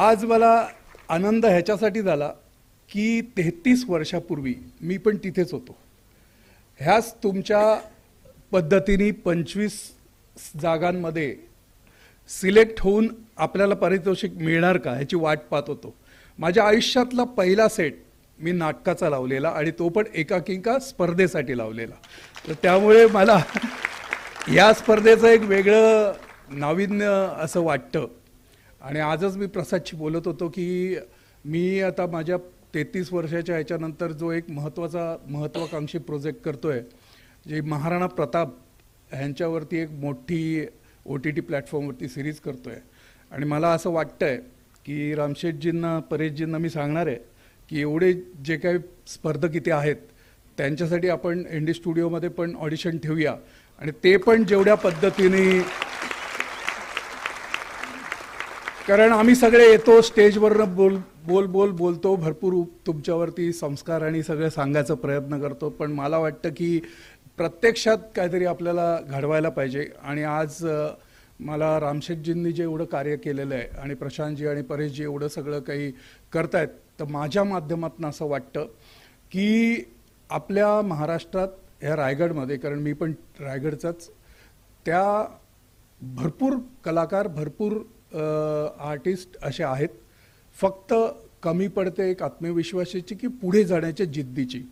आज मला आनंद ह्याच्यासाठी झाला की तेहतीस वर्षापूर्वी मी पण तिथेच होतो ह्याच तुमच्या पद्धतीने पंचवीस जागांमध्ये सिलेक्ट होऊन आपल्याला पारितोषिक मिळणार का ह्याची वाट पाहत होतो माझ्या आयुष्यातला पहिला सेट मी नाटकाचा लावलेला आणि तो पण एकाकिंका स्पर्धेसाठी लावलेला तर त्यामुळे मला या स्पर्धेचं एक वेगळं नाविन्य असं वाटतं आणि आजच मी प्रसादशी बोलत होतो की मी आता माझ्या तेहतीस वर्षाच्या ह्याच्यानंतर जो एक महत्त्वाचा महत्त्वाकांक्षी प्रोजेक्ट करतो आहे जे महाराणा प्रताप ह्यांच्यावरती एक मोठी ओ टी टी प्लॅटफॉर्मवरती सिरीज करतो आहे आणि मला असं वाटतं आहे की रामशेठजींना परेशजींना मी सांगणार आहे की एवढे जे काही स्पर्धक इथे आहेत त्यांच्यासाठी आपण एन डी स्टुडिओमध्ये पण ऑडिशन ठेवूया आणि ते पण जेवढ्या पद्धतीने कारण आम्ही सगळे येतो स्टेजवरनं बोल बोल बोल बोलतो भरपूर तुमच्यावरती संस्कार आणि सगळं सांगायचा प्रयत्न करतो पण मला वाटतं की प्रत्यक्षात काहीतरी आपल्याला घडवायला पाहिजे आणि आज मला रामशेठजींनी जे एवढं कार्य केलेलं आहे आणि प्रशांतजी आणि परेशजी एवढं सगळं काही करतायत तर माझ्या माध्यमातून असं वाटतं की आपल्या महाराष्ट्रात ह्या रायगडमध्ये कारण मी पण रायगडचाच त्या भरपूर कलाकार भरपूर आर्टिस्ट असे आहेत फक्त कमी पडते एक आत्मविश्वासाची की पुढे जाण्याच्या जिद्दीची